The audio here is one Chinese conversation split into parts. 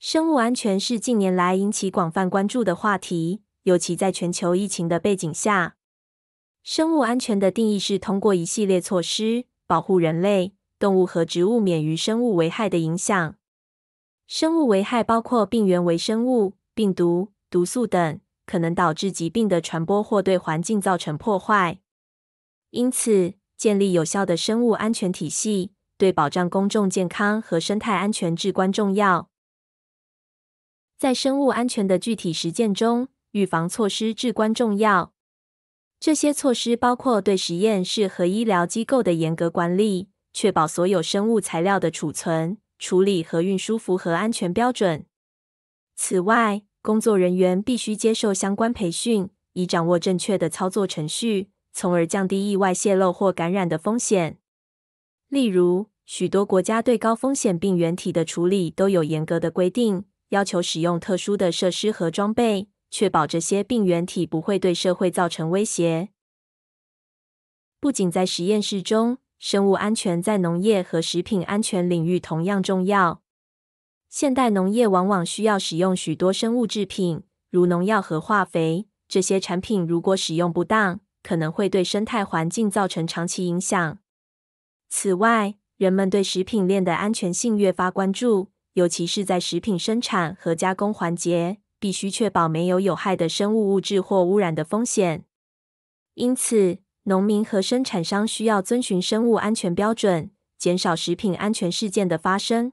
生物安全是近年来引起广泛关注的话题，尤其在全球疫情的背景下。生物安全的定义是通过一系列措施，保护人类、动物和植物免于生物危害的影响。生物危害包括病原微生物、病毒、毒素等，可能导致疾病的传播或对环境造成破坏。因此，建立有效的生物安全体系，对保障公众健康和生态安全至关重要。在生物安全的具体实践中，预防措施至关重要。这些措施包括对实验室和医疗机构的严格管理，确保所有生物材料的储存、处理和运输符合安全标准。此外，工作人员必须接受相关培训，以掌握正确的操作程序，从而降低意外泄漏或感染的风险。例如，许多国家对高风险病原体的处理都有严格的规定。要求使用特殊的设施和装备，确保这些病原体不会对社会造成威胁。不仅在实验室中，生物安全在农业和食品安全领域同样重要。现代农业往往需要使用许多生物制品，如农药和化肥。这些产品如果使用不当，可能会对生态环境造成长期影响。此外，人们对食品链的安全性越发关注。尤其是在食品生产和加工环节，必须确保没有有害的生物物质或污染的风险。因此，农民和生产商需要遵循生物安全标准，减少食品安全事件的发生。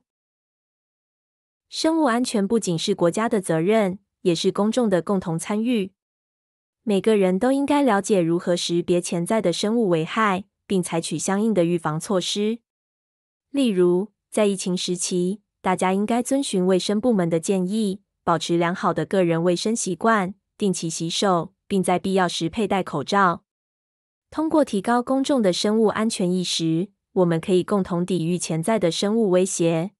生物安全不仅是国家的责任，也是公众的共同参与。每个人都应该了解如何识别潜在的生物危害，并采取相应的预防措施。例如，在疫情时期，大家应该遵循卫生部门的建议，保持良好的个人卫生习惯，定期洗手，并在必要时佩戴口罩。通过提高公众的生物安全意识，我们可以共同抵御潜在的生物威胁。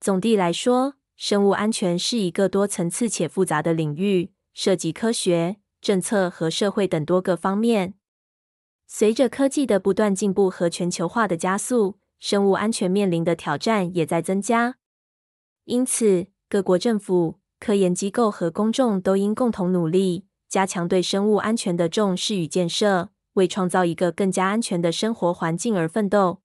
总的来说，生物安全是一个多层次且复杂的领域，涉及科学、政策和社会等多个方面。随着科技的不断进步和全球化的加速，生物安全面临的挑战也在增加，因此各国政府、科研机构和公众都应共同努力，加强对生物安全的重视与建设，为创造一个更加安全的生活环境而奋斗。